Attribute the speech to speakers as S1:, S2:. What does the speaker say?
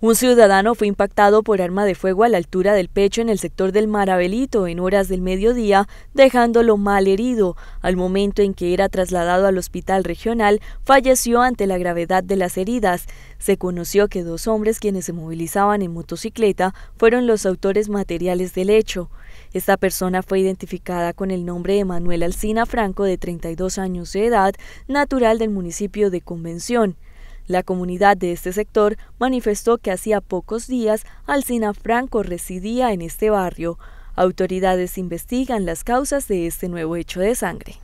S1: Un ciudadano fue impactado por arma de fuego a la altura del pecho en el sector del Marabelito en horas del mediodía, dejándolo mal herido. Al momento en que era trasladado al hospital regional, falleció ante la gravedad de las heridas. Se conoció que dos hombres quienes se movilizaban en motocicleta fueron los autores materiales del hecho. Esta persona fue identificada con el nombre de Manuel Alcina Franco, de 32 años de edad, natural del municipio de Convención. La comunidad de este sector manifestó que hacía pocos días Alcina Franco residía en este barrio. Autoridades investigan las causas de este nuevo hecho de sangre.